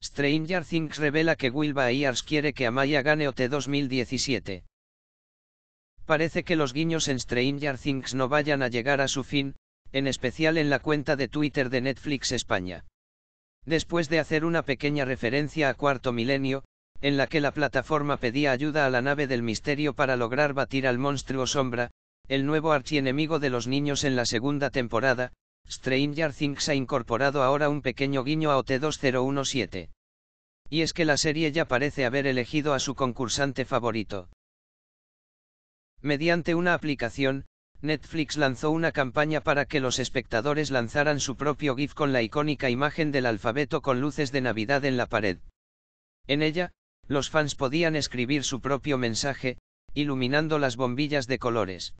Stranger Things revela que Will Byers quiere que Amaya gane OT 2017. Parece que los guiños en Stranger Things no vayan a llegar a su fin, en especial en la cuenta de Twitter de Netflix España. Después de hacer una pequeña referencia a Cuarto Milenio, en la que la plataforma pedía ayuda a la nave del misterio para lograr batir al monstruo sombra, el nuevo archienemigo de los niños en la segunda temporada, Stranger Things ha incorporado ahora un pequeño guiño a OT2017. Y es que la serie ya parece haber elegido a su concursante favorito. Mediante una aplicación, Netflix lanzó una campaña para que los espectadores lanzaran su propio GIF con la icónica imagen del alfabeto con luces de Navidad en la pared. En ella, los fans podían escribir su propio mensaje, iluminando las bombillas de colores.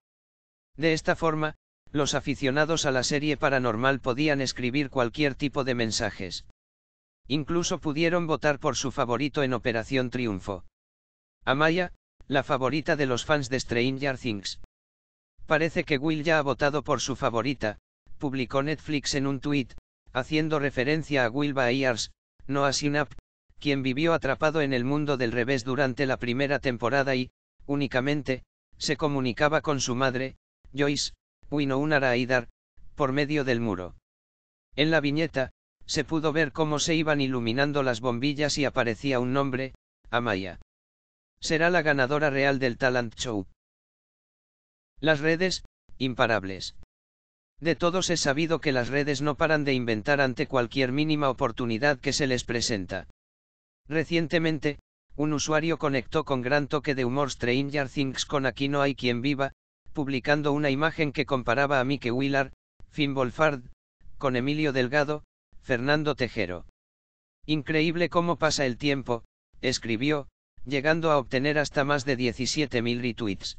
De esta forma, los aficionados a la serie paranormal podían escribir cualquier tipo de mensajes. Incluso pudieron votar por su favorito en Operación Triunfo. Amaya, la favorita de los fans de Stranger Things. Parece que Will ya ha votado por su favorita, publicó Netflix en un tuit, haciendo referencia a Will Byers, no a quien vivió atrapado en el mundo del revés durante la primera temporada y, únicamente, se comunicaba con su madre, Joyce, Winounar por medio del muro. En la viñeta, se pudo ver cómo se iban iluminando las bombillas y aparecía un nombre, Amaya. Será la ganadora real del talent show. Las redes, imparables. De todos es sabido que las redes no paran de inventar ante cualquier mínima oportunidad que se les presenta. Recientemente, un usuario conectó con gran toque de humor Stranger Things con Aquí no hay quien viva, publicando una imagen que comparaba a Mike Willard, Finn con Emilio Delgado, Fernando Tejero. Increíble cómo pasa el tiempo, escribió, llegando a obtener hasta más de 17.000 retweets.